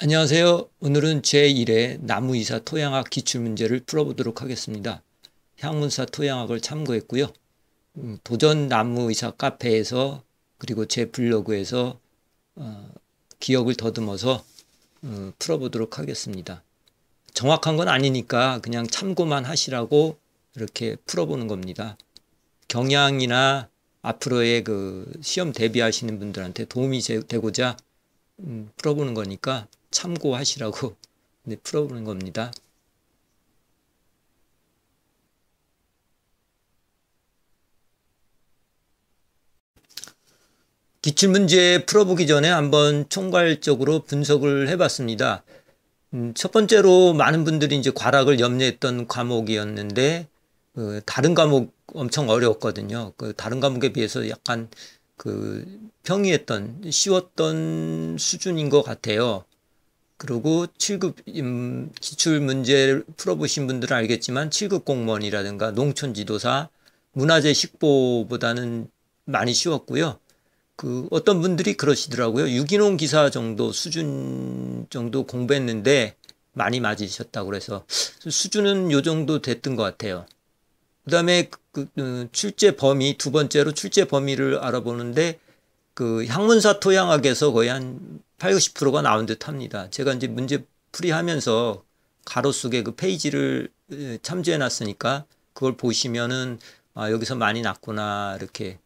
안녕하세요. 오늘은 제1회 나무이사 토양학 기출문제를 풀어보도록 하겠습니다. 향문사 토양학을 참고했고요. 음, 도전 나무이사 카페에서 그리고 제 블로그에서 어, 기억을 더듬어서 어, 풀어보도록 하겠습니다. 정확한 건 아니니까 그냥 참고만 하시라고 이렇게 풀어보는 겁니다. 경향이나 앞으로의 그 시험 대비하시는 분들한테 도움이 되고자 음, 풀어보는 거니까 참고하시라고 네, 풀어보는 겁니다. 기출문제 풀어보기 전에 한번 총괄적으로 분석을 해봤습니다. 음, 첫 번째로 많은 분들이 이제 과락을 염려했던 과목이었는데 그 다른 과목 엄청 어려웠거든요. 그 다른 과목에 비해서 약간 그 평이했던 쉬웠던 수준인 것 같아요. 그리고 7급 기출 문제를 풀어보신 분들은 알겠지만 7급 공무원이라든가 농촌 지도사, 문화재 식보보다는 많이 쉬웠고요. 그 어떤 분들이 그러시더라고요. 유기농 기사 정도 수준 정도 공부했는데 많이 맞으셨다고 그래서 수준은 요 정도 됐던 것 같아요. 그다음에 그, 그, 그 출제 범위 두 번째로 출제 범위를 알아보는데 그향문사 토양학에서 거의 한 8, 90%가 나온 듯합니다. 제가 이제 문제 풀이하면서 가로 속에 그 페이지를 참조해 놨으니까 그걸 보시면은 아, 여기서 많이 났구나 이렇게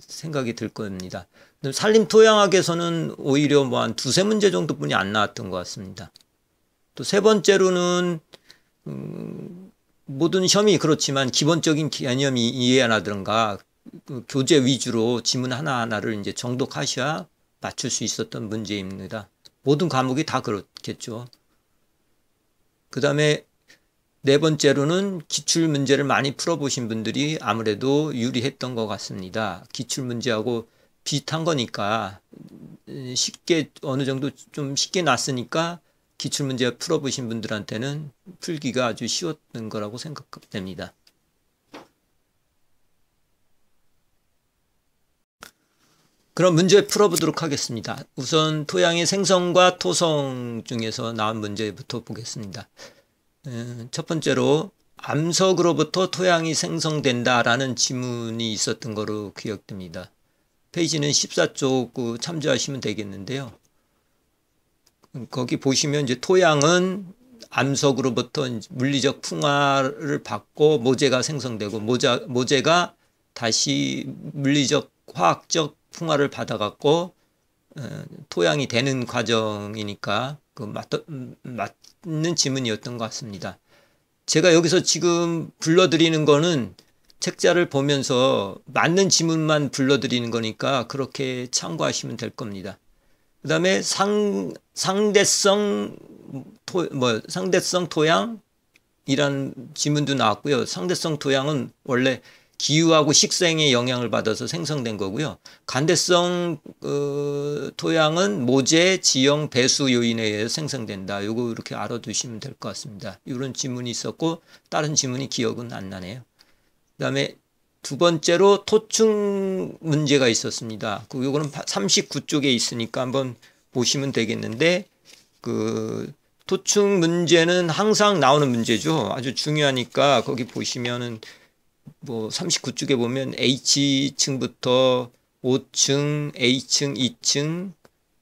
생각이 들 겁니다. 산림 토양학에서는 오히려 뭐 한 두세 문제 정도뿐이 안 나왔던 것 같습니다. 또 세 번째로는 음, 모든 혐의 그렇지만 기본적인 개념이 이해하나든가그 교재 위주로 지문 하나하나를 이제 정독하셔야 맞출 수 있었던 문제입니다. 모든 과목이 다 그렇겠죠. 그 다음에 네 번째로는 기출 문제를 많이 풀어보신 분들이 아무래도 유리했던 것 같습니다. 기출 문제하고 비슷한 거니까 음, 쉽게 어느 정도 좀 쉽게 났으니까 기출문제 풀어보신 분들한테는 풀기가 아주 쉬웠던 거라고 생각됩니다. 그럼 문제 풀어보도록 하겠습니다. 우선 토양의 생성과 토성 중에서 나온 문제부터 보겠습니다. 첫 번째로 암석으로부터 토양이 생성된다라는 지문이 있었던 거로 기억됩니다. 페이지는 14쪽 참조하시면 되겠는데요. 거기 보시면 이제 토양은 암석으로부터 물리적 풍화를 받고 모재가 생성되고 모자, 모재가 다시 물리적 화학적 풍화를 받아갖고 어, 토양이 되는 과정이니까 그 맞, 맞는 지문이었던 것 같습니다. 제가 여기서 지금 불러드리는 거는 책자를 보면서 맞는 지문만 불러드리는 거니까 그렇게 참고하시면 될 겁니다. 그 다음에 상, 상대성 토, 뭐 상대성 토양 이란 지문도 나왔고요. 상대성 토양은 원래 기후하고 식생의 영향을 받아서 생성된 거고요. 간대성 어, 토양은 모재, 지형, 배수 요인에 의해 생성된다. 요거 이렇게 알아두시면 될 것 같습니다. 이런 지문이 있었고 다른 지문이 기억은 안 나네요. 그다음에 두 번째로 토충 문제가 있었습니다. 그거는 39쪽에 있으니까 한번 보시면 되겠는데 그 토충 문제는 항상 나오는 문제죠. 아주 중요하니까 거기 보시면은 뭐 39쪽에 보면 H층부터 5층, A층, 2층,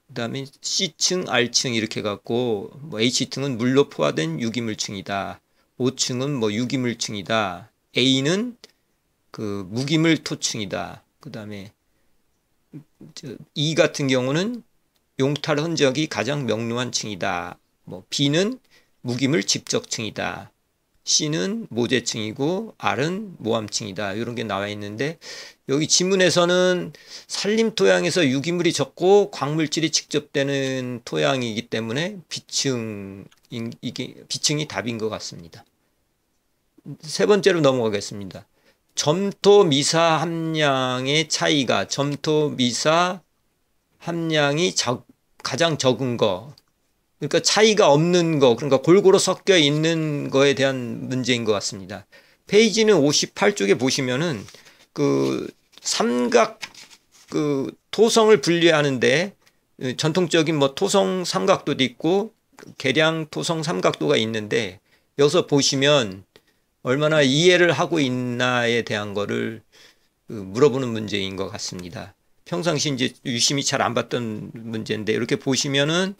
그다음에 C층, R층 이렇게 갖고 뭐 H층은 물로 포화된 유기물층이다. 5층은 뭐 유기물층이다. A는 그 무기물 토층이다. 그다음에 이 e 같은 경우는 용탈 흔적이 가장 명료한 층이다. 뭐 B는 무기물 집적층이다. C는 모재층이고 R은 모함층이다. 이런 게 나와 있는데 여기 지문에서는 산림 토양에서 유기물이 적고 광물질이 직접되는 토양이기 때문에 B층 이게 B층이 답인 것 같습니다. 세 번째로 넘어가겠습니다. 점토 미사 함량의 차이가 점토 미사 함량이 적, 가장 적은 거 그러니까 차이가 없는 거 그러니까 골고루 섞여 있는 거에 대한 문제인 것 같습니다. 페이지는 58쪽에 보시면은 그 삼각 그 토성을 분류하는데 어, 전통적인 뭐 토성 삼각도도 있고 계량 토성 삼각도가 있는데 여기서 보시면 얼마나 이해를 하고 있나에 대한 거를 어, 물어보는 문제인 것 같습니다. 평상시 이제 유심히 잘 안 봤던 문제인데 이렇게 보시면은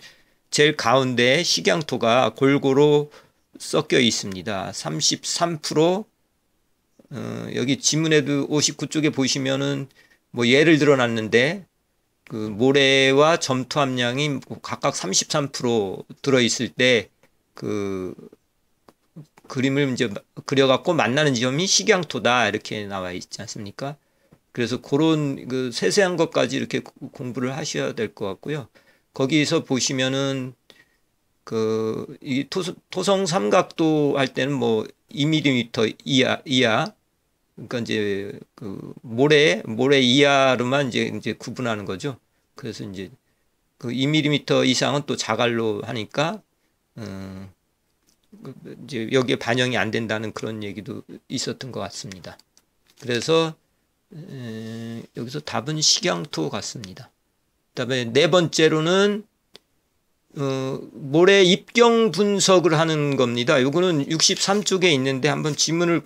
제일 가운데 식양토가 골고루 섞여 있습니다. 33% 어, 여기 지문에도 59쪽에 보시면은 뭐 예를 들어 놨는데 그 모래와 점토 함량이 각각 33% 들어 있을 때 그 그림을 이제 그려갖고 만나는 점이 식양토다 이렇게 나와 있지 않습니까? 그래서 그런 그 세세한 것까지 이렇게 공부를 하셔야 될 것 같고요. 거기서 보시면은 그 이 토성 삼각도 할 때는 뭐 2mm 이하 이하 그러니까 이제 그 모래 모래 이하로만 이제 이제 구분하는 거죠. 그래서 이제 그 2mm 이상은 또 자갈로 하니까 음 이제 여기에 반영이 안 된다는 그런 얘기도 있었던 것 같습니다. 그래서 여기서 답은 식양토 같습니다. 그다음에 네 번째로는 어, 모래 입경 분석을 하는 겁니다. 이거는 63쪽에 있는데 한번 지문을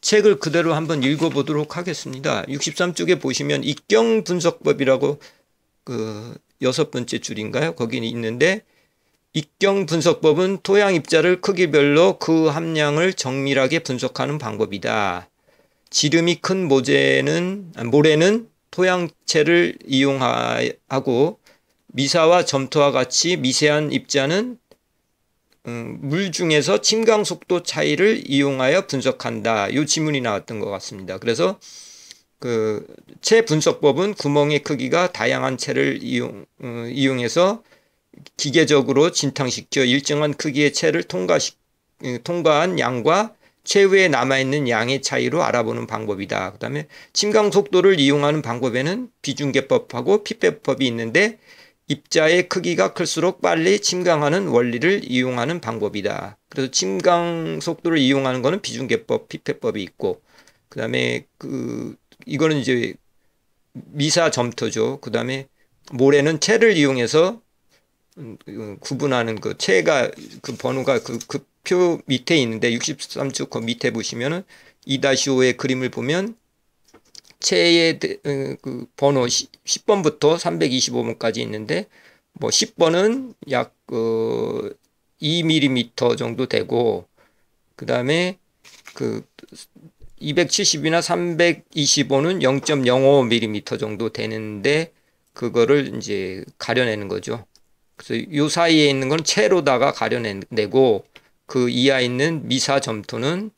책을 그대로 한번 읽어보도록 하겠습니다. 63쪽에 보시면 입경 분석법이라고 그 여섯 번째 줄인가요? 거기는 있는데 입경 분석법은 토양 입자를 크기별로 그 함량을 정밀하게 분석하는 방법이다. 지름이 큰 모재는 모래는 토양체를 이용하고 미사와 점토와 같이 미세한 입자는 음, 물 중에서 침강 속도 차이를 이용하여 분석한다. 요 지문이 나왔던 것 같습니다. 그래서 그채 분석법은 구멍의 크기가 다양한 채를 이용 음, 이용해서 기계적으로 진탕시켜 일정한 크기의 채를 통과시 음, 통과한 양과 최후에 남아있는 양의 차이로 알아보는 방법이다. 그 다음에 침강 속도를 이용하는 방법에는 비중계법하고 피폐법이 있는데 입자의 크기가 클수록 빨리 침강하는 원리를 이용하는 방법이다. 그래서 침강 속도를 이용하는 것은 비중계법, 피폐법이 있고 그 다음에 그 이거는 이제 미사 점토죠. 그 다음에 모래는 채를 이용해서 음, 음, 구분하는 그 채가 그 번호가 그, 그표 밑에 있는데 63주 그 밑에 보시면은 2-5의 그림을 보면 체의 어, 그 번호 10번부터 325번까지 있는데 뭐 10번은 약 그 2mm 정도 되고 그 다음에 그 270이나 325는 0.05mm 정도 되는데 그거를 이제 가려내는 거죠. 그래서 요 사이에 있는 건 채로다가 가려내고 그 이하 있는 미사 점토는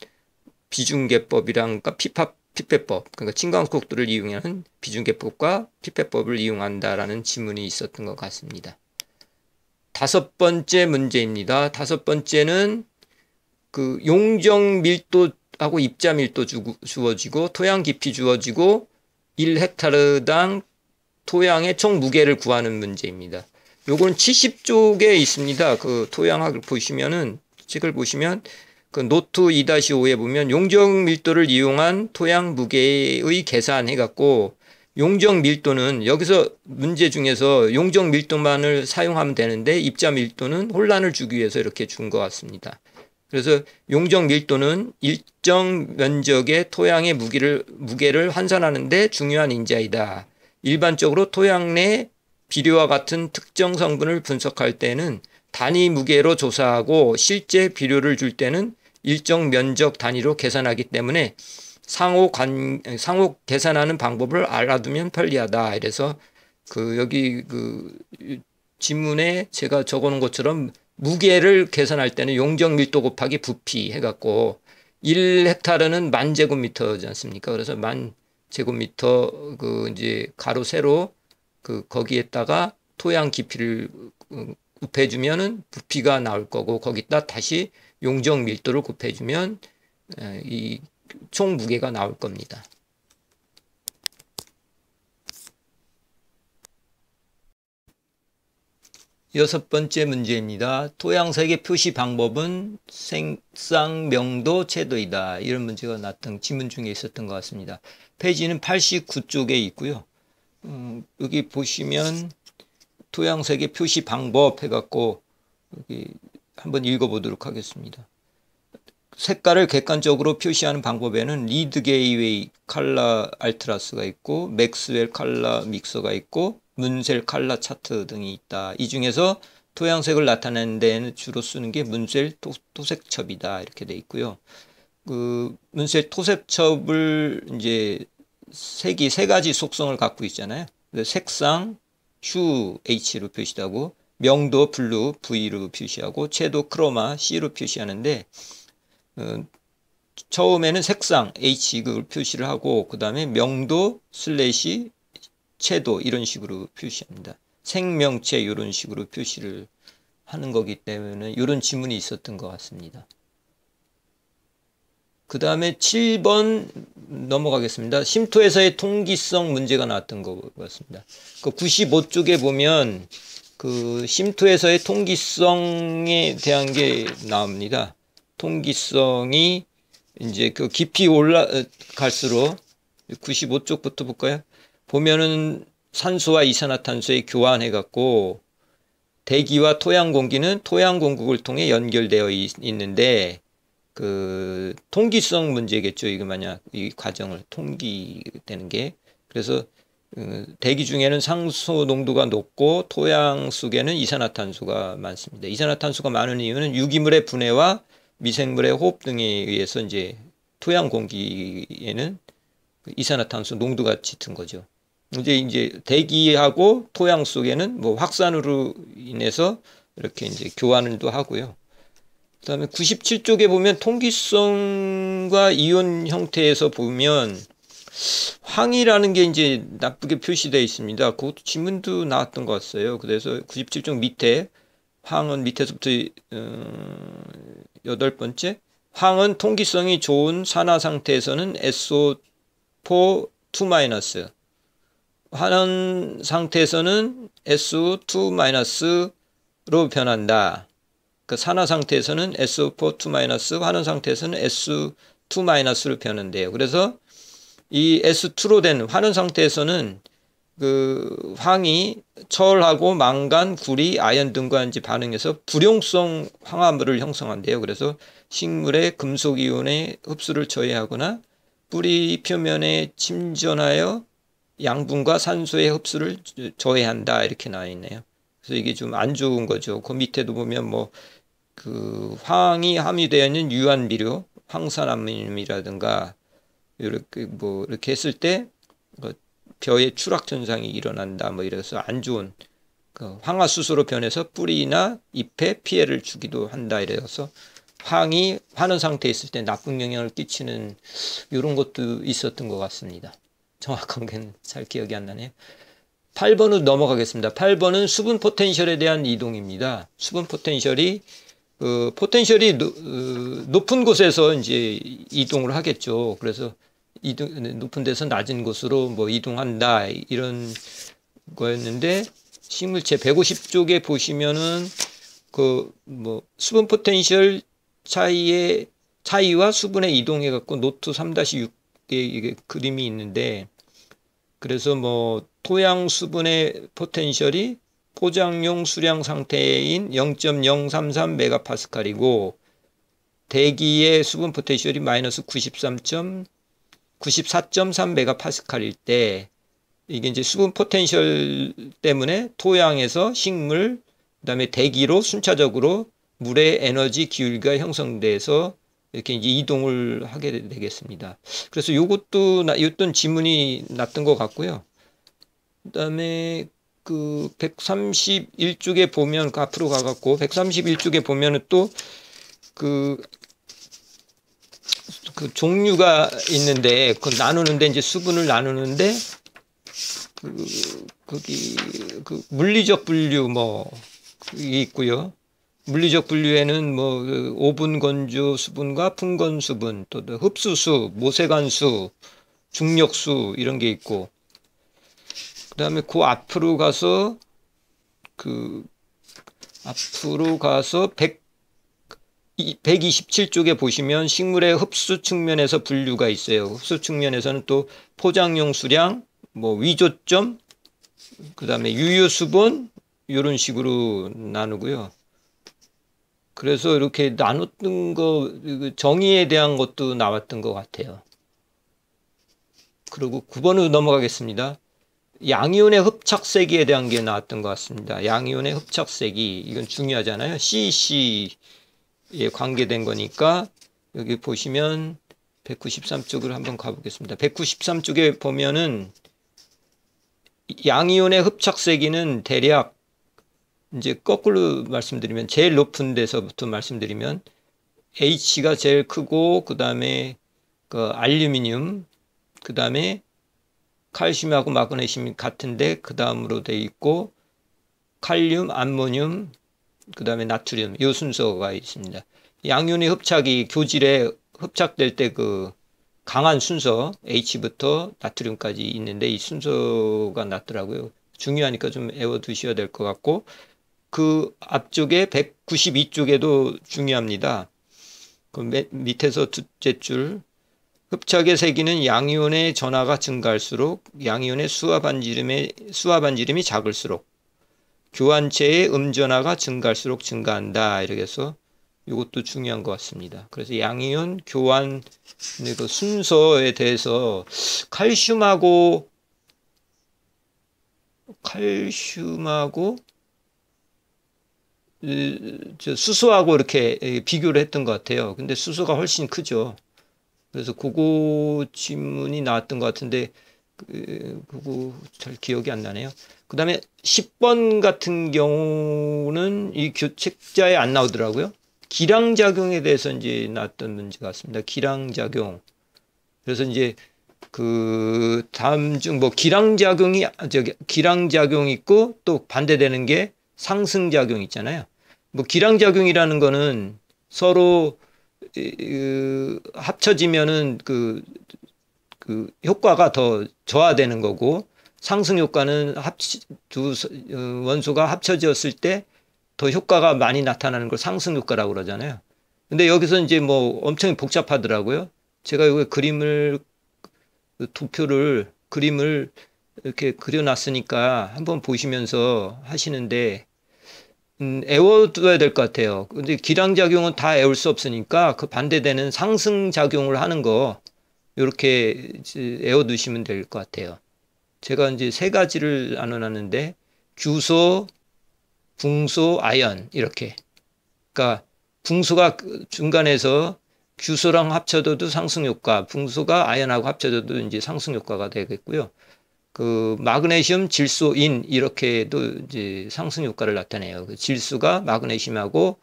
비중계법이랑 그니까 피파 피폐법 그러니까 친광국도를 이용하는 비중계법과 피폐법을 이용한다라는 지문이 있었던 것 같습니다. 다섯 번째 문제입니다. 다섯 번째는 그 용적 밀도하고 입자 밀도 주어지고 고주 토양 깊이 주어지고 1헥타르당 토양의 총 무게를 구하는 문제입니다. 요거는 70쪽에 있습니다. 그 토양학을 보시면은 식을 보시면 그 노트 2-5에 보면 용적 밀도를 이용한 토양 무게의 계산해 갖고 용적 밀도는 여기서 문제 중에서 용적 밀도만을 사용하면 되는데 입자 밀도는 혼란을 주기 위해서 이렇게 준 것 같습니다. 그래서 용적 밀도는 일정 면적의 토양의 무기를, 무게를 환산하는데 중요한 인자이다. 일반적으로 토양 내 비료와 같은 특정 성분을 분석할 때는 단위 무게로 조사하고 실제 비료를 줄 때는 일정 면적 단위로 계산하기 때문에 상호 관 상호 계산하는 방법을 알아두면 편리하다. 이래서 그 여기 그 지문에 제가 적어놓은 것처럼 무게를 계산할 때는 용적 밀도 곱하기 부피 해갖고 1헥타르는 만 제곱미터지 않습니까? 그래서 만 제곱미터 그 이제 가로 세로 그 거기에다가 토양 깊이를 그 곱해주면은 부피가 나올 거고 거기다 다시 용적 밀도를 곱해주면 이 총 무게가 나올 겁니다. 여섯 번째 문제입니다. 토양색의 표시 방법은 생상 명도 채도이다. 이런 문제가 났던 지문 중에 있었던 것 같습니다. 페이지는 89쪽에 있고요. 음, 여기 보시면 토양색의 표시 방법 해갖고 여기 한번 읽어보도록 하겠습니다. 색깔을 객관적으로 표시하는 방법에는 리드 게이웨이 칼라 알트라스가 있고 맥스웰 칼라 믹서가 있고 문셀 칼라 차트 등이 있다. 이 중에서 토양색을 나타내는 데는 주로 쓰는 게 문셀 토, 색첩이다 이렇게 돼 있고요. 그 문셀 토색첩을 이제 색이 세 가지 속성을 갖고 있잖아요. 그 색상, 휴 H로 표시하고 명도 블루 V로 표시하고 채도 크로마 C로 표시하는데 어, 처음에는 색상 H를 표시를 하고 그 다음에 명도 슬래시 채도 이런 식으로 표시합니다. 생명체 이런 식으로 표시를 하는 거기 때문에 이런 지문이 있었던 것 같습니다. 그 다음에 7번 넘어가겠습니다. 심토에서의 통기성 문제가 나왔던 것 같습니다. 그 95쪽에 보면 그 심토에서의 통기성에 대한 게 나옵니다. 통기성이 이제 그 깊이 올라갈수록 어, 95쪽부터 볼까요? 보면은 산소와 이산화탄소의 교환해 갖고 대기와 토양 공기는 토양 공국을 통해 연결되어 있는데 그 통기성 문제겠죠. 이게 만약 이 과정을 통기되는 게 그래서 어, 대기 중에는 상소 농도가 높고 토양 속에는 이산화탄소가 많습니다. 이산화탄소가 많은 이유는 유기물의 분해와 미생물의 호흡 등에 의해서 이제 토양 공기에는 그 이산화탄소 농도가 짙은 거죠. 이제 이제 대기하고 토양 속에는 뭐 확산으로 인해서 이렇게 이제 교환을도 하고요. 그다음에 97쪽에 보면 통기성과 이온 형태에서 보면 황이라는 게 이제 나쁘게 표시되어 있습니다. 그것도 지문도 나왔던 것 같아요. 그래서 97쪽 밑에 황은 밑에서부터 어, 여덟 번째 황은 통기성이 좋은 산화 상태에서는 SO4-2- 환원 상태에서는 SO2-로 변한다. 그 산화 상태에서는 SO4-2- 환원 상태에서는 S2-를 표현한대요. 그래서 이 S2로 된 환원 상태에서는 그 황이 철하고 망간, 구리, 아연 등과 인지 반응해서 불용성 황화물을 형성한대요. 그래서 식물의 금속 이온의 흡수를 저해하거나 뿌리 표면에 침전하여 양분과 산소의 흡수를 저해한다 이렇게 나와 있네요. 그래서 이게 좀 안 좋은 거죠. 그 밑에도 보면 뭐그 황이 함유되어 있는 유한 비료, 황산암염이라든가 이렇게 뭐 이렇게 했을 때 뭐 벼의 추락 현상이 일어난다 뭐 이래서 안 좋은 그 황화수소로 변해서 뿌리나 잎에 피해를 주기도 한다 이래서 황이 화는 상태에 있을 때 나쁜 영향을 끼치는 이런 것도 있었던 것 같습니다. 정확한 게 잘 기억이 안 나네요. 8번으로 넘어가겠습니다. 8번은 수분 포텐셜에 대한 이동입니다. 수분 포텐셜이 그 포텐셜이 어, 높은 곳에서 이제 이동을 하겠죠. 그래서 이동, 높은 데서 낮은 곳으로 뭐 이동한다 이런 거였는데 식물체 150쪽에 보시면은 그 뭐 수분 포텐셜 차이의 차이와 수분의 이동해 갖고 노트 3-6의 이게 그림이 있는데 그래서 뭐 토양 수분의 포텐셜이 포장용 수량 상태인 0.033메가파스칼이고 대기의 수분 포텐셜이 마이너스 93점 94.3메가파스칼일 때 이게 이제 수분 포텐셜 때문에 토양에서 식물 그다음에 대기로 순차적으로 물의 에너지 기울기가 형성돼서 이렇게 이제 이동을 하게 되겠습니다. 그래서 요것도 나, 어떤 지문이 났던 것 같고요. 그다음에 그 131쪽에 보면 그 앞으로 가갖고 131쪽에 보면은 또 그 그 종류가 있는데 그 나누는데 이제 수분을 나누는데 그 거기 그 물리적 분류 뭐 그게 있고요. 물리적 분류에는 뭐 그 오분 건조 수분과 풍건 수분 또 흡수수, 모세관수 중력수 이런 게 있고 그다음에 그 앞으로 가서 그 앞으로 가서 100 127쪽에 보시면 식물의 흡수 측면에서 분류가 있어요. 흡수 측면에서는 또 포장용 수량, 뭐 위조점, 그 다음에 유효수분 이런 식으로 나누고요. 그래서 이렇게 나눴던 거 그 정의에 대한 것도 나왔던 것 같아요. 그리고 9번으로 넘어가겠습니다. 양이온의 흡착세기에 대한 게 나왔던 것 같습니다. 양이온의 흡착세기 이건 중요하잖아요. CC에 관계된 거니까 여기 보시면 193쪽으로 한번 가보겠습니다. 193쪽에 보면은 양이온의 흡착세기는 대략 이제 거꾸로 말씀드리면 제일 높은 데서부터 말씀드리면 H가 제일 크고 그 다음에 그 알루미늄 그 다음에 칼슘하고 마그네슘이 같은데 그 다음으로 돼 있고 칼륨, 암모늄, 그 다음에 나트륨 요 순서가 있습니다. 양윤의 흡착이 교질에 흡착될 때 그 강한 순서 H부터 나트륨까지 있는데 이 순서가 낫더라고요 중요하니까 좀 외워두셔야 될 것 같고 그 앞쪽에 192쪽에도 중요합니다. 그 밑에서 두째 줄 흡착의 세기는 양이온의 전하가 증가할수록 양이온의 수화 반지름의 수화 반지름이 작을수록 교환체의 음전하가 증가할수록 증가한다. 이렇게 해서 이것도 중요한 것 같습니다. 그래서 양이온 교환 그 순서에 대해서 칼슘하고 칼슘하고 수소하고 이렇게 비교를 했던 것 같아요. 근데 수소가 훨씬 크죠. 그래서 그거 질문이 나왔던 것 같은데 그, 그거 잘 기억이 안 나네요. 그 다음에 10번 같은 경우는 이 교책자에 안 나오더라고요. 기량작용에 대해서 이제 나왔던 문제 같습니다. 기량작용. 그래서 이제 그 다음 중뭐 기량작용이 저기 기량작용 있고 또 반대되는 게 상승작용 있잖아요. 뭐 기량작용이라는 거는 서로 그 합쳐지면은 그, 그 효과가 더 저하되는 거고 상승 효과는 합치, 두 어, 원소가 합쳐졌을 때 더 효과가 많이 나타나는 걸 상승 효과라고 그러잖아요. 근데 여기서 이제 뭐 엄청 복잡하더라고요. 제가 여기 그림을 도표를 그 그림을 이렇게 그려놨으니까 한번 보시면서 하시는데 음, 애워둬야 될 것 같아요. 근데 기량작용은 다 애울 수 없으니까 그 반대되는 상승작용을 하는 거, 요렇게 애워두시면 될 것 같아요. 제가 이제 세 가지를 나눠놨는데, 규소, 붕소, 아연, 이렇게. 그러니까 붕소가 그 중간에서 규소랑 합쳐도 상승효과, 붕소가 아연하고 합쳐도 이제 상승효과가 되겠고요. 그 마그네슘, 질소인 이렇게도 이제 상승 효과를 나타내요. 그 질소가 마그네슘하고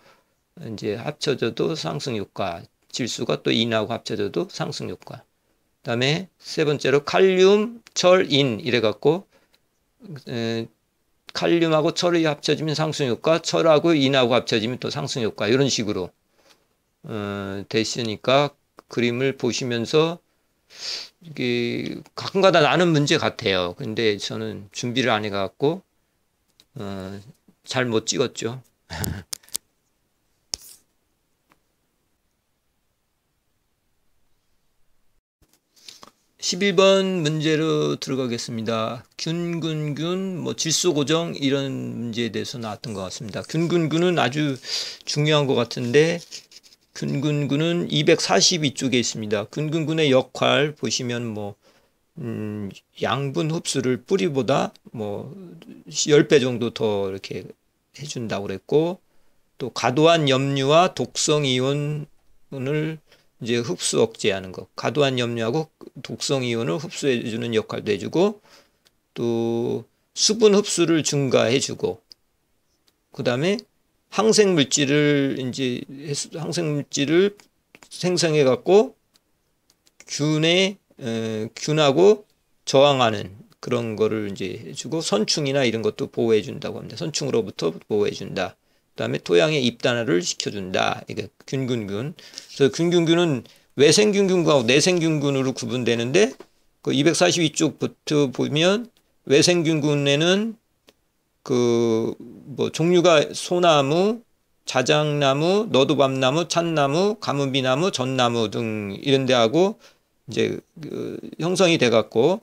이제 합쳐져도 상승 효과, 질소가 또 인하고 합쳐져도 상승 효과. 그다음에 세 번째로 칼륨, 철인 이래 갖고 에, 칼륨하고 철이 합쳐지면 상승 효과, 철하고 인하고 합쳐지면 또 상승 효과 이런 식으로 어, 됐으니까 그림을 보시면서 이게 가끔가다 나는 문제 같아요. 근데 저는 준비를 안 해갖고 어, 잘 못 찍었죠. 1일번 문제로 들어가겠습니다. 균균균, 뭐 질소고정 이런 문제에 대해서 나왔던 것 같습니다. 균균균은 아주 중요한 것 같은데 근근군은 242쪽에 있습니다. 근근군의 역할 보시면 뭐 음, 양분 흡수를 뿌리보다 뭐 10배 정도 더 이렇게 해준다고 그랬고 또 과도한 염류와 독성 이온을 이제 흡수 억제하는 것 과도한 염류하고 독성 이온을 흡수해주는 역할도 해주고 또 수분 흡수를 증가해주고 그 다음에 항생 물질을 이제 항생 물질을 생성해 갖고 균에 균하고 저항하는 그런 거를 이제 해주고 선충이나 이런 것도 보호해 준다고 합니다. 선충으로부터 보호해 준다. 그다음에 토양의 입단화를 시켜준다. 이게 균균균. 그래서 균균균은 외생균균과 내생균균으로 구분되는데 그 242쪽 부터 보면 외생균균에는 그뭐 종류가 소나무, 자작나무, 너도밤나무, 찬나무 가문비나무, 전나무 등 이런 데하고 이제 그 형성이 돼 갖고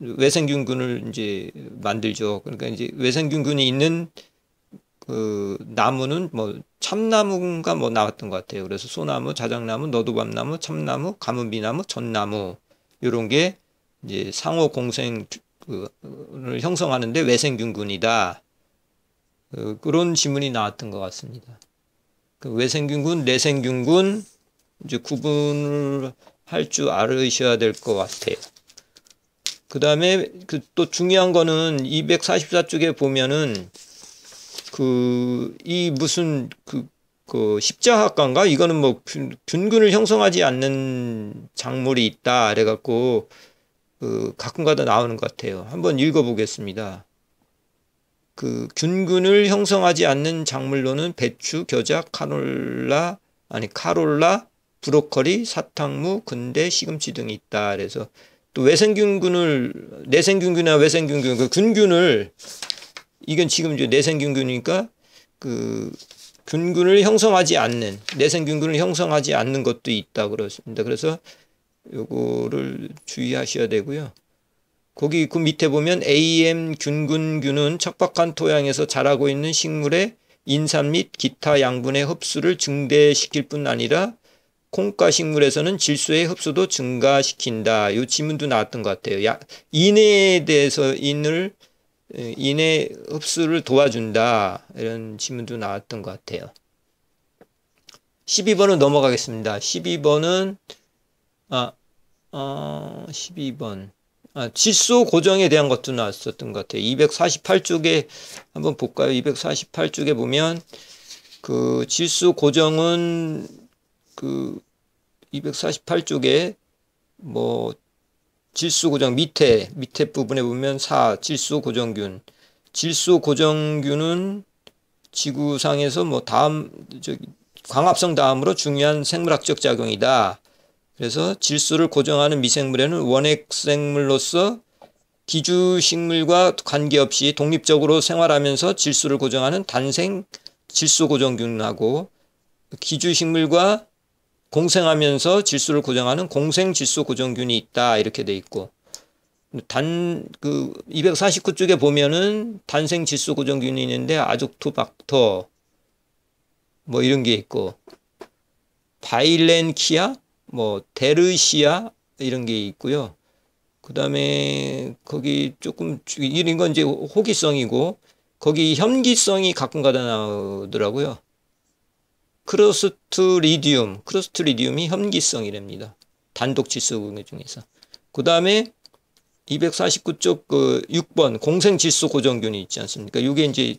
외생균군을 이제 만들죠. 그러니까 이제 외생균군이 있는 그 나무는 뭐 참나무가 뭐 나왔던 것 같아요. 그래서 소나무, 자작나무, 너도밤나무, 참나무, 가문비나무, 전나무 이런 게 이제 상호 공생 그를 형성하는데 외 생균군이다. 그, 그런 지문이 나왔던 것 같습니다. 그 외생균군, 내생균군 이제 구분을 할 줄 알으셔야 될 것 같아요. 그 다음에 그 또 중요한 거는 244쪽에 보면은 그 이 무슨 그, 그 십자학관가 이거는 뭐 균, 균을 형성하지 않는 작물이 있다 그래갖고 그 가끔가다 나오는 것 같아요. 한번 읽어보겠습니다. 그 균균을 형성하지 않는 작물로는 배추, 겨자, 카놀라, 아니 카롤라, 브로콜리, 사탕무, 근대, 시금치 등이 있다. 그래서 또 외생균균을 내생균균이나 외생균균 그 균균을 이건 지금 이제 내생균균이니까 그 균균을 형성하지 않는 내생균균을 형성하지 않는 것도 있다 그렇습니다. 그래서 요거를 주의하셔야 되고요. 거기 그 밑에 보면 AM 균근균은 척박한 토양에서 자라고 있는 식물의 인산 및 기타 양분의 흡수를 증대시킬 뿐 아니라 콩과 식물에서는 질소의 흡수도 증가시킨다. 요 지문도 나왔던 것 같아요. 야, 인에 대해서 인을 인의 흡수를 도와준다. 이런 지문도 나왔던 것 같아요. 12번은 넘어가겠습니다. 12번은 아, 어, 12번. 아, 질소 고정에 대한 것도 나왔었던 것 같아요. 248쪽에 한번 볼까요? 248쪽에 보면 그 질소 고정은 그 248쪽에 뭐 질소 고정 밑에 밑에 부분에 보면 4 질소 고정균 질소 고정균은 지구상에서 뭐 다음 저기 광합성 다음으로 중요한 생물학적 작용이다. 그래서 질소를 고정하는 미생물에는 원핵생물로서 기주식물과 관계없이 독립적으로 생활하면서 질소를 고정하는 단생 질소고정균하고 기주식물과 공생하면서 질소를 고정하는 공생질소고정균이 있다 이렇게 돼 있고 단 그 249쪽에 보면은 단생 질소고정균이 있는데 아족토박터 뭐 이런 게 있고 바일렌키아 뭐 데르시아 이런 게 있고요. 그다음에 거기 조금 이런 건 이제 호기성이고 거기 현기성이 가끔가다 나오더라고요. 크로스트리디움, 크로스트리디움이 현기성이랍니다 단독 질소 중에서. 그다음에 249쪽 그 6번 공생 질소 고정균이 있지 않습니까? 이게 이제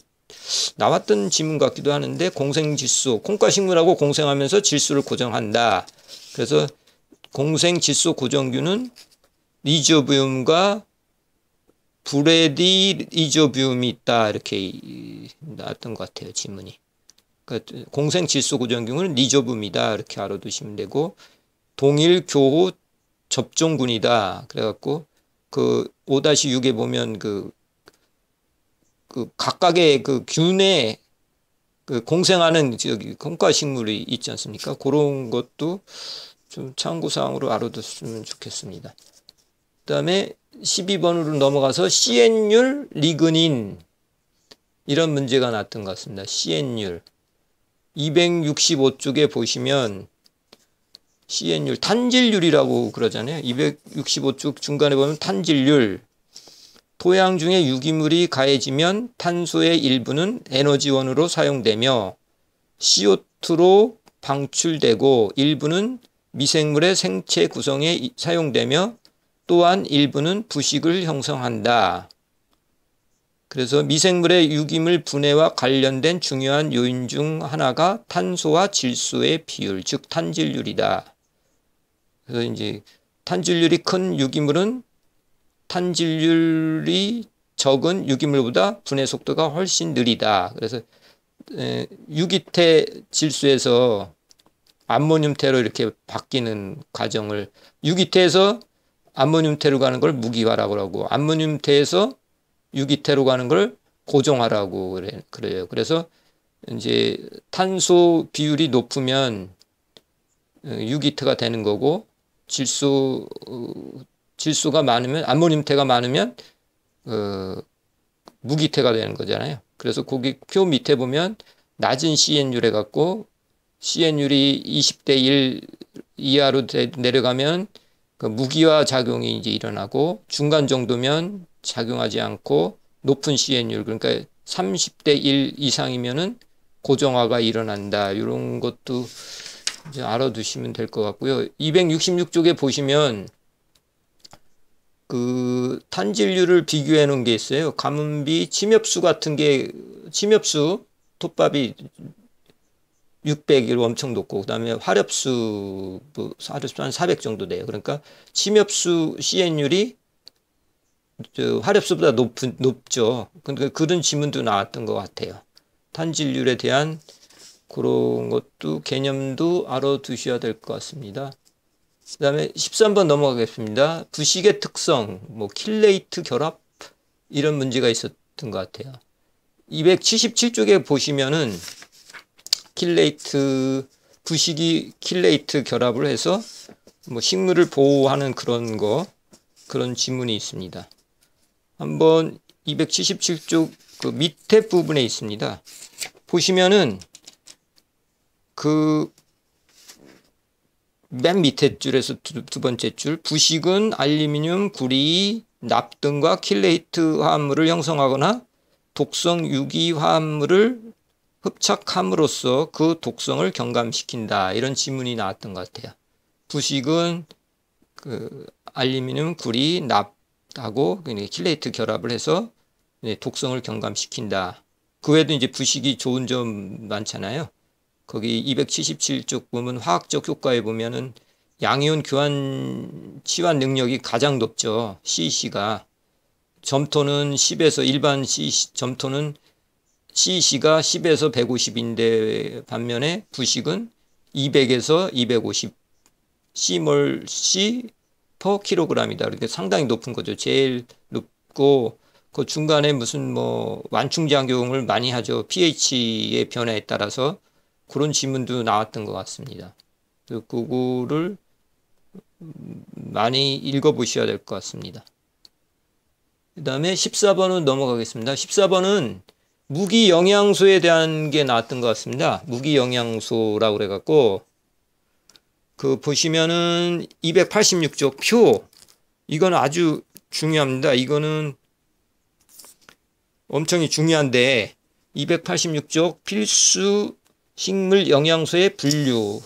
나왔던 지문 같기도 하는데 공생 질소, 콩과 식물하고 공생하면서 질소를 고정한다. 그래서 공생 질소 고정균은 리조비움과 브레디 리조비움이 있다 이렇게 나왔던 것 같아요 지문이. 그러니까 공생 질소 고정균은 리조비움이다 이렇게 알아두시면 되고 동일 교호 접종군이다 그래갖고 그 5-6에 보면 그, 그 각각의 그 균의 그 공생하는 저기 건과식물이 있지 않습니까? 그런 것도 좀 참고사항으로 알아뒀으면 좋겠습니다. 그 다음에 12번으로 넘어가서 CN율, 리그닌 이런 문제가 났던 것 같습니다. CN율 265쪽에 보시면 CN율, 탄질율이라고 그러잖아요. 265쪽 중간에 보면 탄질율 토양 중에 유기물이 가해지면 탄소의 일부는 에너지원으로 사용되며 CO2로 방출되고 일부는 미생물의 생체 구성에 사용되며 또한 일부는 부식을 형성한다. 그래서 미생물의 유기물 분해와 관련된 중요한 요인 중 하나가 탄소와 질소의 비율, 즉 탄질률이다. 그래서 이제 탄질률이 큰 유기물은 탄질률이 적은 유기물보다 분해 속도가 훨씬 느리다. 그래서 유기태 질소에서 암모늄태로 이렇게 바뀌는 과정을 유기태에서 암모늄태로 가는 걸 무기화라고 하고 암모늄태에서 유기태로 가는 걸 고정화라고 그래, 그래요. 그래서 이제 탄소 비율이 높으면 어, 유기태가 되는 거고 질소 어, 질소가 많으면 암모늄태가 많으면 어, 무기태가 되는 거잖아요. 그래서 거기 표 밑에 보면 낮은 CN율에 갖고 CN율이 20대 1 이하로 되, 내려가면 그 무기화 작용이 이제 일어나고 중간 정도면 작용하지 않고 높은 CN율 그러니까 30대 1 이상이면은 고정화가 일어난다. 이런 것도 이제 알아두시면 될 것 같고요. 266쪽에 보시면 그 탄질류를 비교해 놓은 게 있어요. 가뭄비, 침엽수 같은 게 침엽수 톱밥이 600일 엄청 높고 그다음에 화렵수 뭐, 화렵수 한 400 정도 돼요. 그러니까 침엽수 CN율이 저 화렵수보다 높, 높죠. 근데 그러니까 그런 지문도 나왔던 것 같아요. 탄질률에 대한 그런 것도 개념도 알아두셔야 될 것 같습니다. 그 다음에 13번 넘어가겠습니다. 부식의 특성, 뭐 킬레이트 결합 이런 문제가 있었던 것 같아요. 277쪽에 보시면은 킬레이트 부식이 킬레이트 결합을 해서 뭐 식물을 보호하는 그런 거 그런 지문이 있습니다. 한번 277쪽 그 밑에 부분에 있습니다. 보시면은 그맨 밑에 줄에서 두, 두 번째 줄 부식은 알루미늄, 구리, 납 등과 킬레이트 화합물을 형성하거나 독성 유기 화합물을 흡착함으로써 그 독성을 경감시킨다. 이런 지문이 나왔던 것 같아요. 부식은 그 알루미늄, 구리, 납하고 킬레이트 결합을 해서 독성을 경감시킨다. 그 외에도 이제 부식이 좋은 점 많잖아요. 거기 277쪽 보면 화학적 효과에 보면은 양이온 교환 치환 능력이 가장 높죠. CEC가 점토는 10에서 일반 CEC 점토는 CEC가 10에서 150인데 반면에 부식은 200에서 250 C몰 C 퍼 킬로그램이다. 그러니까 상당히 높은 거죠. 제일 높고 그 중간에 무슨 뭐 완충작용을 많이 하죠. pH의 변화에 따라서 그런 질문도 나왔던 것 같습니다. 그거를 많이 읽어보셔야 될 것 같습니다. 그 다음에 14번은 넘어가겠습니다. 14번은 무기 영양소에 대한 게 나왔던 것 같습니다. 무기 영양소라고 그래갖고, 그 보시면은 2 8 6쪽 표, 이건 아주 중요합니다. 이거는 엄청히 중요한데, 2 8 6쪽 필수 식물 영양소의 분류,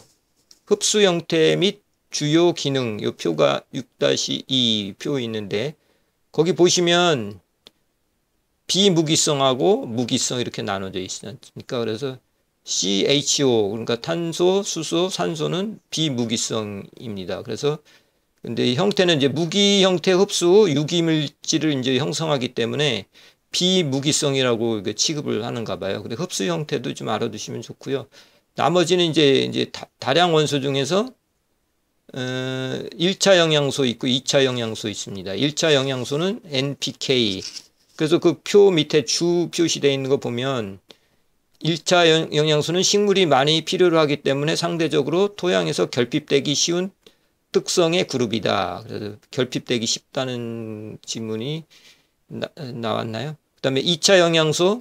흡수 형태 및 주요 기능, 요 표가 6-2 표 있는데, 거기 보시면 비무기성하고 무기성 이렇게 나눠져 있지않습니까 그래서 CHO 그러니까 탄소, 수소, 산소는 비무기성입니다. 그래서 근데 형태는 이제 무기 형태 흡수 유기물질을 이제 형성하기 때문에 비무기성이라고 취급을 하는가 봐요. 근데 흡수 형태도 좀 알아두시면 좋고요. 나머지는 이제 이제 다, 량 원소 중에서 어, 1차 영양소 있고 2차 영양소 있습니다. 1차 영양소는 NPK. 그래서 그 표 밑에 주 표시되어 있는 거 보면 1차 영양소는 식물이 많이 필요로 하기 때문에 상대적으로 토양에서 결핍되기 쉬운 특성의 그룹이다. 그래서 결핍되기 쉽다는 지문이 나, 나왔나요? 그 다음에 2차 영양소.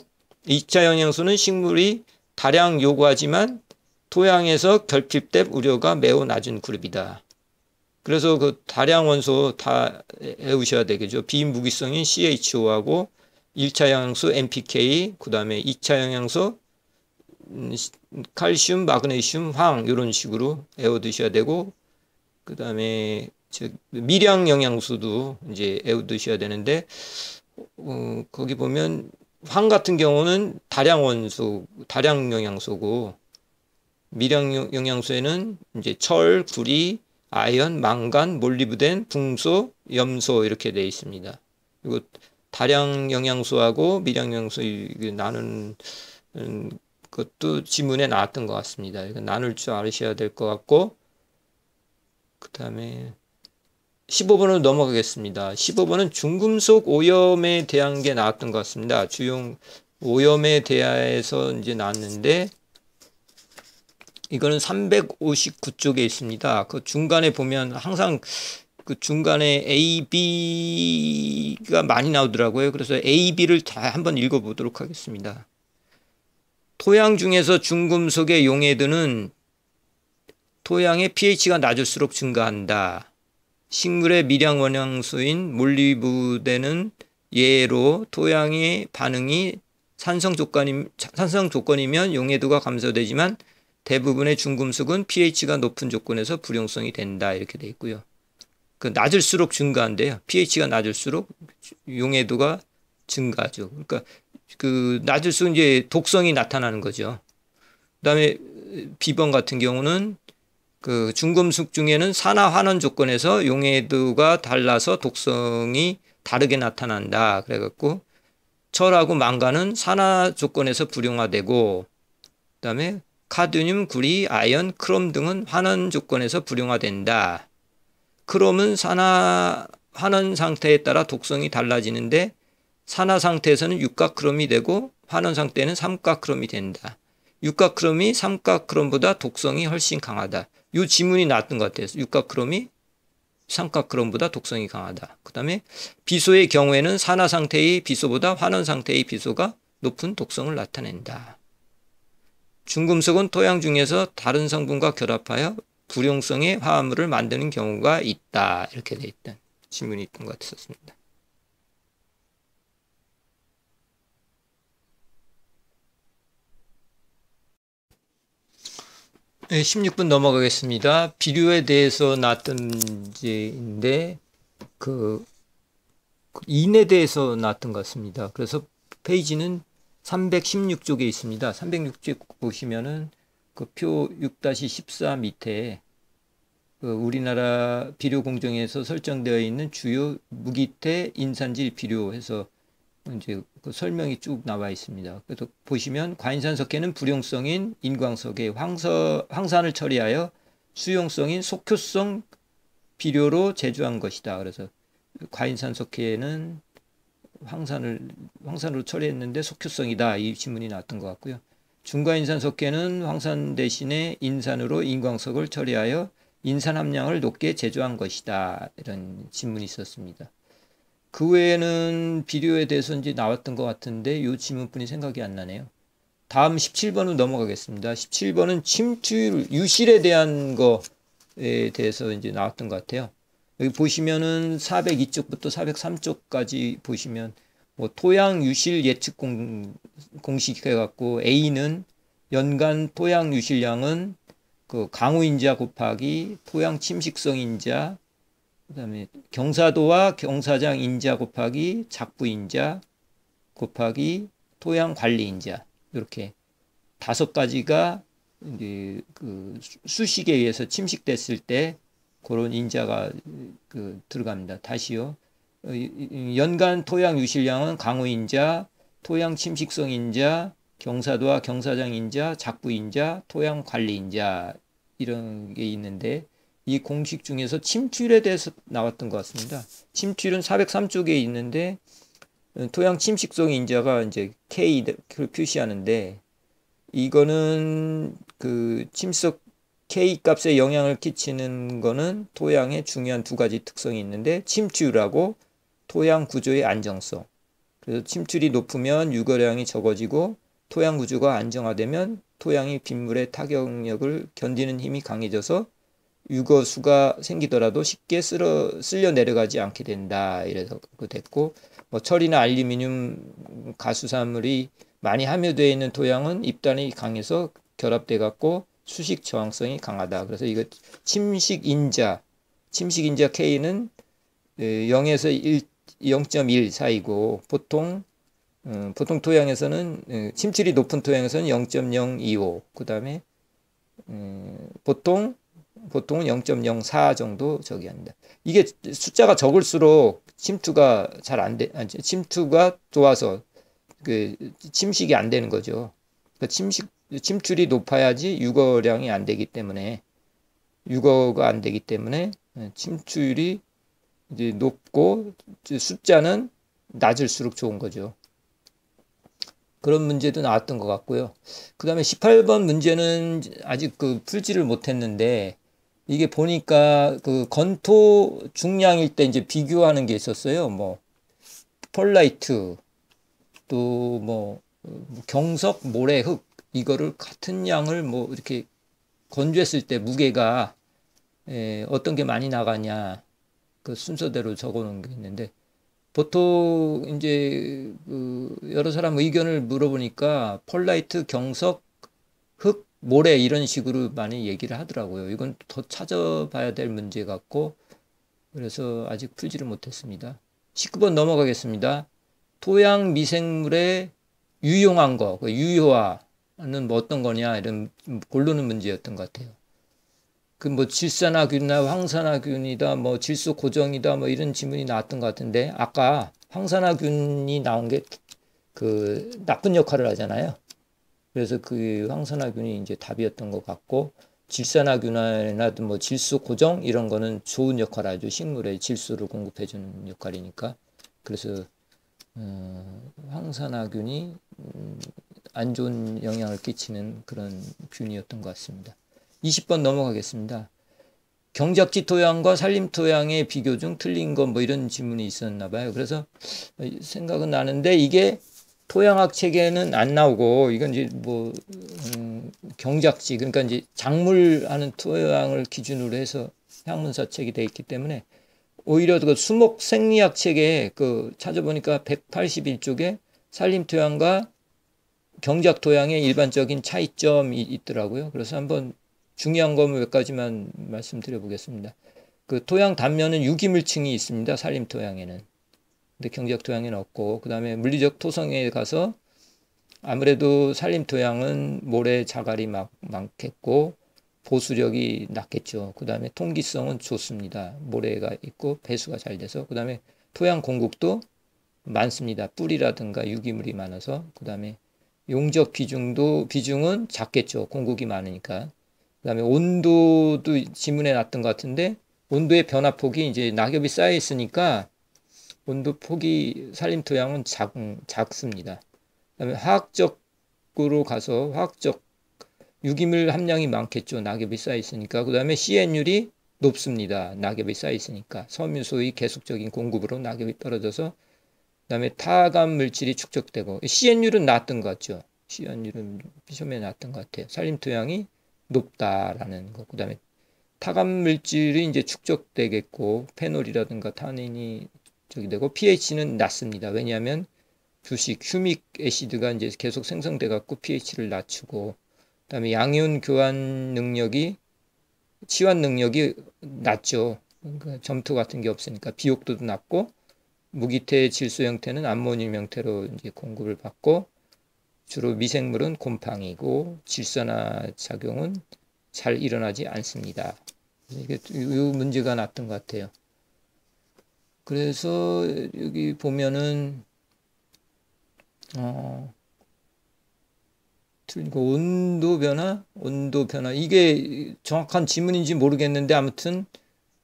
2차 영양소는 식물이 다량 요구하지만 토양에서 결핍될 우려가 매우 낮은 그룹이다. 그래서 그 다량 원소 다 외우셔야 되겠죠. 비무기성인 CHO하고 1차 영양소 NPK, 그 다음에 2차 영양소 음, 칼슘, 마그네슘, 황 이런 식으로 에워두셔야 되고 그 다음에 미량 영양소도 이제 에워두셔야 되는데 어, 거기 보면 황 같은 경우는 다량 원소, 다량 영양소고 미량 영양소에는 이제 철, 구리, 아연, 망간, 몰리브덴, 붕소, 염소 이렇게 돼 있습니다. 그리고 다량 영양소하고 미량 영양소 나눈 음, 것도 지문에 나왔던 것 같습니다. 나눌 줄 아셔야 될 것 같고 그 다음에 15번으로 넘어가겠습니다. 15번은 중금속 오염에 대한 게 나왔던 것 같습니다. 주용 오염에 대하여서 이제 나왔는데 이거는 359쪽에 있습니다. 그 중간에 보면 항상 그 중간에 A, B가 많이 나오더라고요. 그래서 A, B를 다 한번 읽어보도록 하겠습니다. 토양 중에서 중금속의 용해드는 토양의 pH가 낮을수록 증가한다. 식물의 미량 원형수인 몰리부대는 예로 토양의 반응이 산성, 조건이, 산성 조건이면 용해도가 감소되지만 대부분의 중금속은 pH가 높은 조건에서 불용성이 된다 이렇게 돼 있고요. 그 낮을수록 증가한대요. pH가 낮을수록 용해도가 증가죠. 하 그러니까 그 낮을수록 이제 독성이 나타나는 거죠. 그다음에 비번 같은 경우는 그 중금속 중에는 산화 환원 조건에서 용해도가 달라서 독성이 다르게 나타난다. 그래갖고 철하고 망가는 산화 조건에서 불용화되고 그다음에 카드늄 구리, 아연, 크롬 등은 환원 조건에서 불용화된다. 크롬은 산화 환원 상태에 따라 독성이 달라지는데 산화 상태에서는 육각크롬이 되고 환원 상태는 삼각크롬이 된다. 육각크롬이 삼각크롬보다 독성이 훨씬 강하다. 요 지문이 나왔던 것 같아요. 육각크롬이 삼각크롬보다 독성이 강하다. 그 다음에 비소의 경우에는 산화 상태의 비소보다 환원 상태의 비소가 높은 독성을 나타낸다. 중금속은 토양 중에서 다른 성분과 결합하여 불용성의 화합물을 만드는 경우가 있다. 이렇게 돼 있던 질문이 있던 것 같았습니다. 네, 16분 넘어가겠습니다. 비료에 대해서 났던 문제인데 그, 그 인에 대해서 났던것 같습니다. 그래서 페이지는 316쪽에 있습니다. 306쪽 보시면은 그 표 6-14 밑에 그 우리나라 비료 공정에서 설정되어 있는 주요 무기태 인산질 비료 해서 이제 그 설명이 쭉 나와 있습니다. 그래서 보시면 과인산석회는 불용성인 인광석에 황서, 황산을 처리하여 수용성인 속효성 비료로 제조한 것이다. 그래서 과인산석회는 황산을 황산으로 처리했는데 속효성이다. 이 신문이 나왔던 것 같고요. 중과인산석회는 황산 대신에 인산으로 인광석을 처리하여 인산 함량을 높게 제조한 것이다. 이런 신문이 있었습니다. 그 외에는 비료에 대해서 이제 나왔던 것 같은데 요질문뿐이 생각이 안 나네요. 다음 17번으로 넘어가겠습니다. 17번은 침투율, 유실에 대한 거에 대해서 이제 나왔던 것 같아요. 여기 보시면은 402쪽부터 403쪽까지 보시면 뭐 토양 유실 예측 공, 공식 해갖고 A는 연간 토양 유실량은 그 강우인자 곱하기 토양 침식성 인자 그 다음에 경사도와 경사장 인자 곱하기 작부 인자 곱하기 토양 관리 인자 이렇게 다섯 가지가 이제 그 수식에 의해서 침식됐을 때 그런 인자가 그 들어갑니다. 다시요. 어, 연간 토양 유실량은 강우 인자, 토양 침식성 인자, 경사도와 경사장 인자, 작부 인자, 토양 관리 인자 이런 게 있는데 이 공식 중에서 침출에 대해서 나왔던 것 같습니다. 침출은 403쪽에 있는데 토양 침식성 인자가 이제 K를 표시하는데 이거는 그 침석 K 값에 영향을 끼치는 거는 토양의 중요한 두 가지 특성이 있는데 침출하고 토양 구조의 안정성. 그래서 침출이 높으면 유거량이 적어지고 토양 구조가 안정화되면 토양이 빗물의 타격력을 견디는 힘이 강해져서 유거수가 생기더라도 쉽게 쓸어, 쓸려 내려가지 않게 된다. 이래서 그 됐고, 뭐 철이나 알루미늄 가수산물이 많이 함유되어 있는 토양은 입단이 강해서 결합돼 갖고 수식 저항성이 강하다. 그래서 이거 침식 인자, 침식 인자 K는 0에서 0.1 사이고 보통 음, 보통 토양에서는 음, 침질이 높은 토양에서는 0.025. 그다음에 음, 보통 보통은 0.04 정도 저기 합니다. 이게 숫자가 적을수록 침투가 잘 안 돼, 아니, 침투가 좋아서 그 침식이 안 되는 거죠. 그러니까 침식, 침출이 높아야지 유거량이 안 되기 때문에 유거가 안 되기 때문에 예, 침출이 이제 높고 숫자는 낮을수록 좋은 거죠. 그런 문제도 나왔던 것 같고요. 그 다음에 18번 문제는 아직 그 풀지를 못했는데 이게 보니까 그 건토 중량일 때 이제 비교하는 게 있었어요. 뭐폴라이트또뭐 뭐 경석 모래흙 이거를 같은 양을 뭐 이렇게 건조했을 때 무게가 에, 예, 어떤 게 많이 나가냐 그 순서대로 적어놓은 게 있는데 보통 이제 그 여러 사람 의견을 물어보니까 폴라이트 경석 모래 이런 식으로 많이 얘기를 하더라고요. 이건 더 찾아봐야 될 문제 같고 그래서 아직 풀지를 못했습니다. 19번 넘어가겠습니다. 토양 미생물의 유용한 거, 그 유효화는 뭐 어떤 거냐 이런 본르는 문제였던 것 같아요. 그 뭐 질산화균이나 황산화균이다, 뭐 질소 고정이다, 뭐 이런 지문이 나왔던 것 같은데 아까 황산화균이 나온 게 그 나쁜 역할을 하잖아요. 그래서 그 황산화균이 이제 답이었던 것 같고 질산화균이나 뭐 질소 고정 이런 거는 좋은 역할을 아주 식물에 질소를 공급해 주는 역할이니까 그래서 어, 음, 황산화균이 안 좋은 영향을 끼치는 그런 균이었던 것 같습니다. 20번 넘어가겠습니다. 경작지 토양과 산림 토양의 비교 중 틀린 건 뭐 이런 질문이 있었나 봐요. 그래서 생각은 나는데 이게 토양학 책에는 안 나오고 이건 이제 뭐 음, 경작지 그러니까 이제 작물하는 토양을 기준으로 해서 향문사 책이 돼 있기 때문에 오히려 그 수목 생리학 책에 그 찾아보니까 181쪽에 산림 토양과 경작 토양의 일반적인 차이점이 있더라고요. 그래서 한번 중요한 거 몇 가지만 말씀드려 보겠습니다. 그 토양 단면은 유기물층이 있습니다. 산림 토양에는. 근데 경제적 토양이는 없고 그다음에 물리적 토성에 가서 아무래도 산림 토양은 모래 자갈이 막 많겠고 보수력이 낮겠죠. 그다음에 통기성은 좋습니다. 모래가 있고 배수가 잘 돼서 그다음에 토양 공급도 많습니다. 뿌리라든가 유기물이 많아서 그다음에 용접 비중도 비중은 작겠죠. 공급이 많으니까. 그다음에 온도도 지문에 났던 것 같은데 온도의 변화폭이 이제 낙엽이 쌓여 있으니까 온도 폭이 살림 토양은 작, 작습니다. 그다음에 화학적으로 가서 화학적 유기물 함량이 많겠죠. 낙엽이 쌓여 있으니까. 그다음에 CN율이 높습니다. 낙엽이 쌓여 있으니까 섬유소의 계속적인 공급으로 낙엽이 떨어져서 그다음에 타감 물질이 축적되고 CN율은 낮던 것 같죠. CN율은 비소에 낮던 것 같아요. 산림 토양이 높다라는 거. 그다음에 타감 물질이 이제 축적되겠고 페놀이라든가 탄닌이 저기 되고 pH는 낮습니다. 왜냐하면 주식 휴믹 애시드가 이제 계속 생성돼 갖고 pH를 낮추고 그다음에 양이온 교환 능력이 치환 능력이 낮죠. 그러니까 점토 같은 게 없으니까 비옥도도 낮고 무기태 질소 형태는 암모늄 형태로 이제 공급을 받고 주로 미생물은 곰팡이고 질산나 작용은 잘 일어나지 않습니다. 이게 이 문제가 났던 것 같아요. 그래서 여기 보면은 어그러니 온도 변화, 온도 변화 이게 정확한 지문인지 모르겠는데 아무튼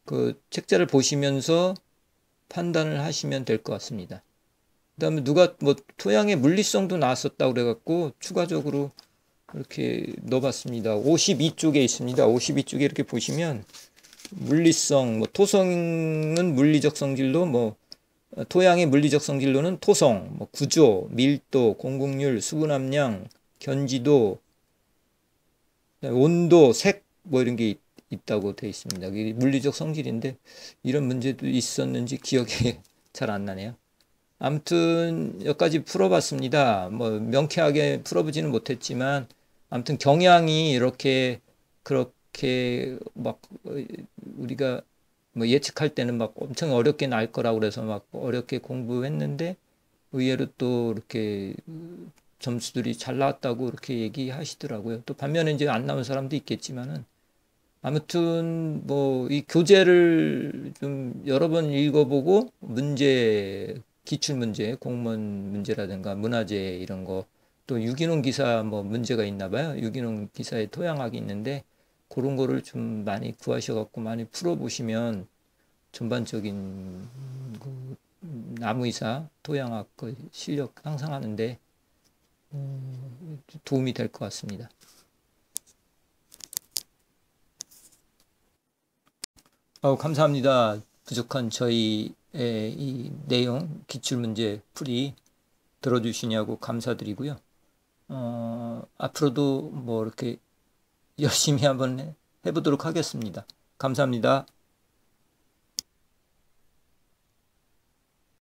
그 책자를 보시면서 판단을 하시면 될 것 같습니다. 그다음에 누가 뭐 토양의 물리성도 나왔었다 그래갖고 추가적으로 이렇게 넣어봤습니다. 52쪽에 있습니다. 52쪽에 이렇게 보시면 물리성, 뭐 토성은 물리적 성질로 뭐 토양의 물리적 성질로는 토성, 뭐 구조, 밀도, 공급률, 수분함량, 견지도, 온도, 색 뭐 이런 게 있, 있다고 돼 있습니다. 물리적 성질인데 이런 문제도 있었는지 기억이 잘 안 나네요. 아무튼 여기까지 풀어봤습니다. 뭐 명쾌하게 풀어보지는 못했지만 아무튼 경향이 이렇게 그렇게 이렇게막 어, 우리가 뭐 예측할 때는 막 엄청 어렵게 날 거라고 그래서 막 어렵게 공부했는데 의외로 또 이렇게 점수들이 잘 나왔다고 이렇게 얘기하시더라고요. 또 반면에 이제 안 나온 사람도 있겠지만은 아무튼 뭐 이 교재를 좀 여러 번 읽어보고 문제 기출 문제 공무원 문제라든가 문화재 이런 거 또 유기농 기사 뭐 문제가 있나 봐요. 유기농 기사에 토양학이 있는데 그런 거를 좀 많이 구하셔갖고 많이 풀어보시면 전반적인 그나무의사 토양학 그 실력 향상하는데 어, 도움이 될 것 같습니다. 어, 감사합니다. 부족한 저희의 이 내용 기출문제 풀이 들어주시냐고 감사드리고요. 어, 앞으로도 뭐 이렇게 열심히 한번 해보도록 하겠습니다. 감사합니다.